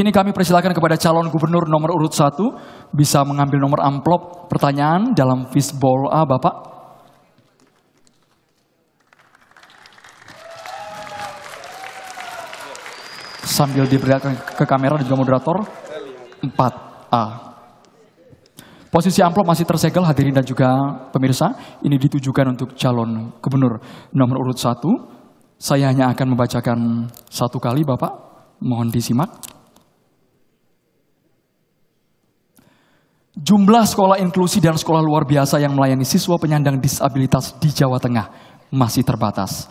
Kini kami persilakan kepada calon gubernur nomor urut satu bisa mengambil nomor amplop pertanyaan dalam fishbowl A ah, Bapak. Sambil diperlihatkan ke kamera dan juga moderator 4A. Posisi amplop masih tersegel hadirin dan juga pemirsa. Ini ditujukan untuk calon gubernur nomor urut satu. Saya hanya akan membacakan satu kali Bapak. Mohon disimak. jumlah sekolah inklusi dan sekolah luar biasa yang melayani siswa penyandang disabilitas di Jawa Tengah masih terbatas.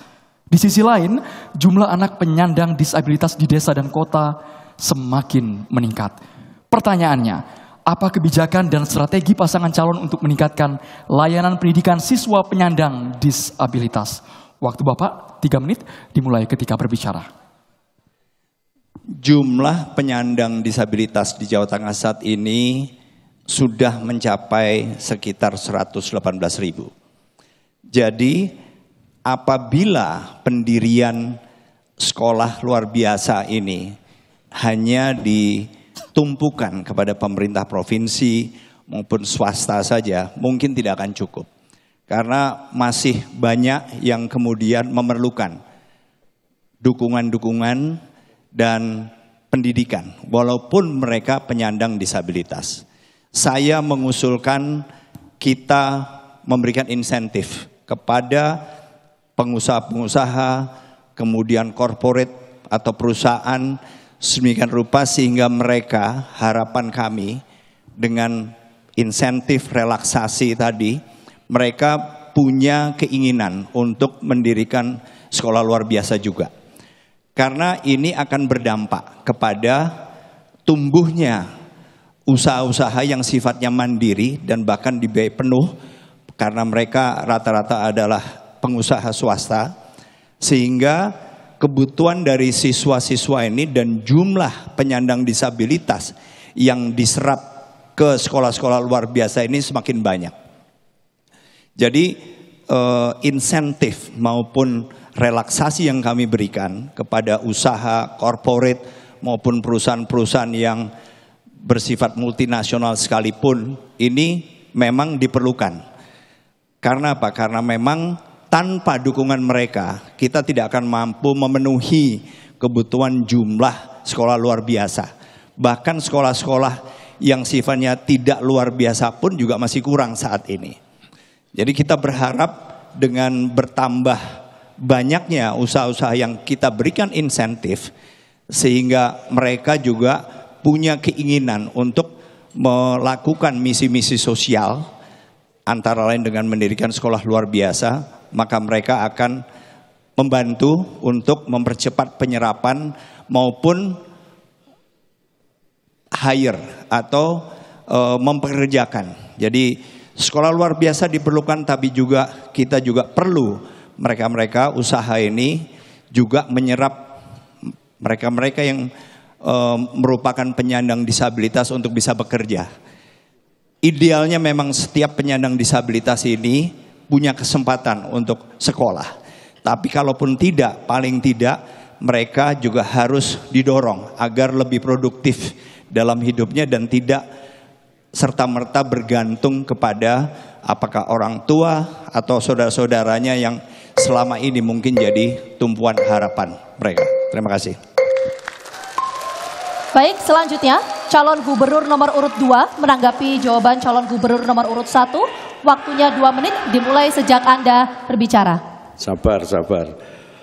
Di sisi lain, jumlah anak penyandang disabilitas di desa dan kota semakin meningkat. Pertanyaannya, apa kebijakan dan strategi pasangan calon untuk meningkatkan layanan pendidikan siswa penyandang disabilitas? Waktu Bapak 3 menit dimulai ketika berbicara. Jumlah penyandang disabilitas di Jawa Tengah saat ini sudah mencapai sekitar 118 ribu. Jadi apabila pendirian sekolah luar biasa ini hanya ditumpukan kepada pemerintah provinsi maupun swasta saja, mungkin tidak akan cukup. Karena masih banyak yang kemudian memerlukan dukungan-dukungan dan pendidikan, walaupun mereka penyandang disabilitas. Saya mengusulkan kita memberikan insentif kepada pengusaha-pengusaha, kemudian korporat atau perusahaan semikian rupa sehingga mereka harapan kami dengan insentif relaksasi tadi mereka punya keinginan untuk mendirikan sekolah luar biasa juga. Karena ini akan berdampak kepada tumbuhnya usaha-usaha yang sifatnya mandiri dan bahkan dibiayai penuh karena mereka rata-rata adalah pengusaha swasta sehingga kebutuhan dari siswa-siswa ini dan jumlah penyandang disabilitas yang diserap ke sekolah-sekolah luar biasa ini semakin banyak. Jadi uh, insentif maupun relaksasi yang kami berikan kepada usaha korporat maupun perusahaan-perusahaan yang bersifat multinasional sekalipun ini memang diperlukan. Karena apa? Karena memang tanpa dukungan mereka kita tidak akan mampu memenuhi kebutuhan jumlah sekolah luar biasa. Bahkan sekolah-sekolah yang sifatnya tidak luar biasa pun juga masih kurang saat ini. Jadi kita berharap dengan bertambah banyaknya usaha-usaha yang kita berikan insentif sehingga mereka juga punya keinginan untuk melakukan misi-misi sosial, antara lain dengan mendirikan sekolah luar biasa, maka mereka akan membantu untuk mempercepat penyerapan maupun hire atau e, mempekerjakan. Jadi sekolah luar biasa diperlukan, tapi juga kita juga perlu mereka-mereka usaha ini juga menyerap mereka-mereka yang Eh, merupakan penyandang disabilitas untuk bisa bekerja. Idealnya memang setiap penyandang disabilitas ini punya kesempatan untuk sekolah. Tapi kalaupun tidak, paling tidak mereka juga harus didorong agar lebih produktif dalam hidupnya dan tidak serta-merta bergantung kepada apakah orang tua atau saudara-saudaranya yang selama ini mungkin jadi tumpuan harapan mereka. Terima kasih. Baik, selanjutnya calon gubernur nomor urut 2 menanggapi jawaban calon gubernur nomor urut 1. Waktunya 2 menit dimulai sejak Anda berbicara. Sabar, sabar.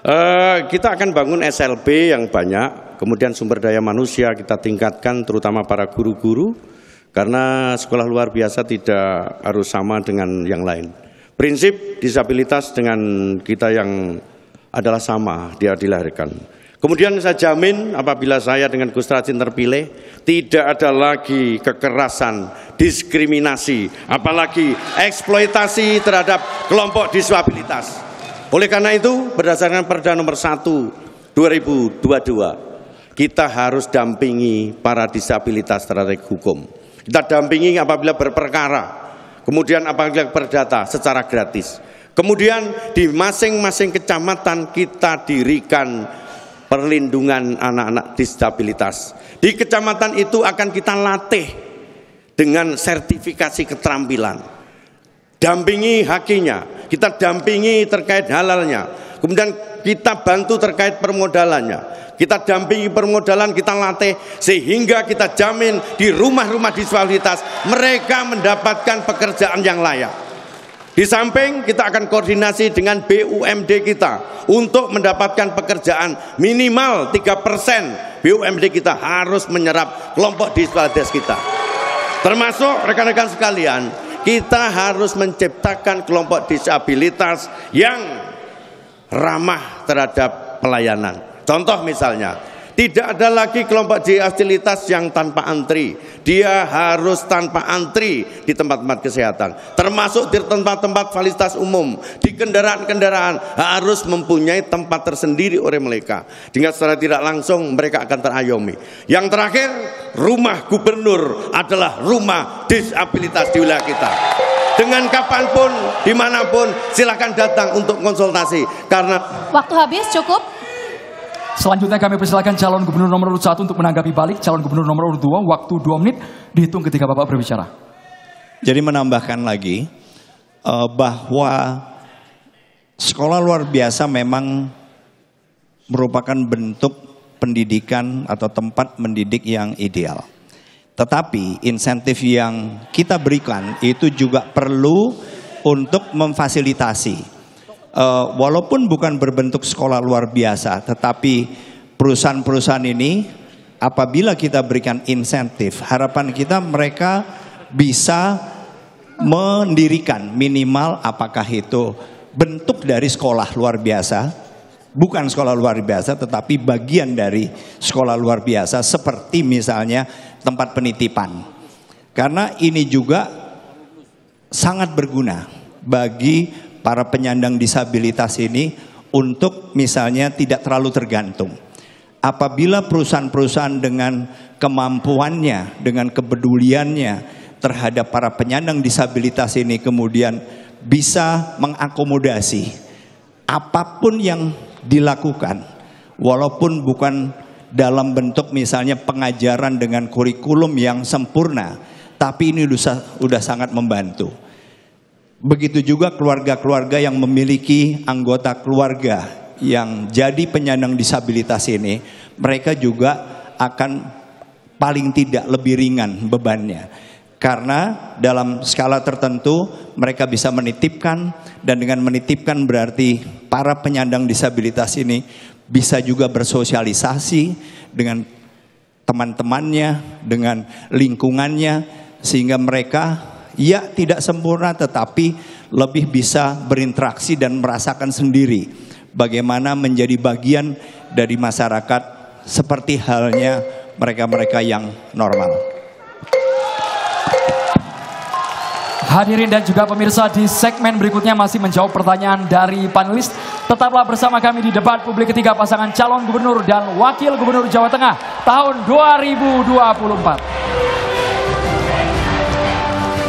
Uh, kita akan bangun SLB yang banyak, kemudian sumber daya manusia kita tingkatkan terutama para guru-guru karena sekolah luar biasa tidak harus sama dengan yang lain. Prinsip disabilitas dengan kita yang adalah sama, dia dilahirkan. Kemudian saya jamin apabila saya dengan Gus Rajin terpilih, tidak ada lagi kekerasan, diskriminasi, apalagi eksploitasi terhadap kelompok disabilitas. Oleh karena itu, berdasarkan Perda nomor 1 2022, kita harus dampingi para disabilitas terhadap hukum. Kita dampingi apabila berperkara, kemudian apabila berdata secara gratis. Kemudian di masing-masing kecamatan kita dirikan perlindungan anak-anak disabilitas. Di kecamatan itu akan kita latih dengan sertifikasi keterampilan. Dampingi hakinya, kita dampingi terkait halalnya. Kemudian kita bantu terkait permodalannya. Kita dampingi permodalan, kita latih sehingga kita jamin di rumah-rumah disabilitas mereka mendapatkan pekerjaan yang layak. Di samping kita akan koordinasi dengan BUMD kita untuk mendapatkan pekerjaan minimal 3% BUMD kita harus menyerap kelompok disabilitas kita. Termasuk rekan-rekan sekalian, kita harus menciptakan kelompok disabilitas yang ramah terhadap pelayanan. Contoh misalnya, tidak ada lagi kelompok disabilitas yang tanpa antri. Dia harus tanpa antri di tempat-tempat kesehatan. Termasuk di tempat-tempat fasilitas umum, di kendaraan-kendaraan harus mempunyai tempat tersendiri oleh mereka. Dengan secara tidak langsung mereka akan terayomi. Yang terakhir, rumah gubernur adalah rumah disabilitas di wilayah kita dengan kapanpun, dimanapun, silahkan datang untuk konsultasi. Karena waktu habis cukup. Selanjutnya kami persilakan calon gubernur nomor urut 1 untuk menanggapi balik calon gubernur nomor urut 2 waktu 2 menit dihitung ketika Bapak berbicara. Jadi menambahkan lagi eh, bahwa sekolah luar biasa memang merupakan bentuk pendidikan atau tempat mendidik yang ideal. Tetapi insentif yang kita berikan itu juga perlu untuk memfasilitasi Eh, walaupun bukan berbentuk sekolah luar biasa, tetapi perusahaan-perusahaan ini apabila kita berikan insentif, harapan kita mereka bisa mendirikan minimal apakah itu bentuk dari sekolah luar biasa bukan sekolah luar biasa tetapi bagian dari sekolah luar biasa seperti misalnya tempat penitipan. Karena ini juga sangat berguna bagi para penyandang disabilitas ini untuk misalnya tidak terlalu tergantung. Apabila perusahaan-perusahaan dengan kemampuannya, dengan kepeduliannya terhadap para penyandang disabilitas ini kemudian bisa mengakomodasi apapun yang dilakukan walaupun bukan dalam bentuk misalnya pengajaran dengan kurikulum yang sempurna tapi ini sudah sangat membantu. Begitu juga keluarga-keluarga yang memiliki anggota keluarga yang jadi penyandang disabilitas ini, mereka juga akan paling tidak lebih ringan bebannya. Karena dalam skala tertentu mereka bisa menitipkan dan dengan menitipkan berarti para penyandang disabilitas ini bisa juga bersosialisasi dengan teman-temannya, dengan lingkungannya sehingga mereka Ya tidak sempurna tetapi lebih bisa berinteraksi dan merasakan sendiri bagaimana menjadi bagian dari masyarakat seperti halnya mereka-mereka yang normal. Hadirin dan juga pemirsa di segmen berikutnya masih menjawab pertanyaan dari panelis. Tetaplah bersama kami di debat publik ketiga pasangan calon gubernur dan wakil gubernur Jawa Tengah tahun 2024.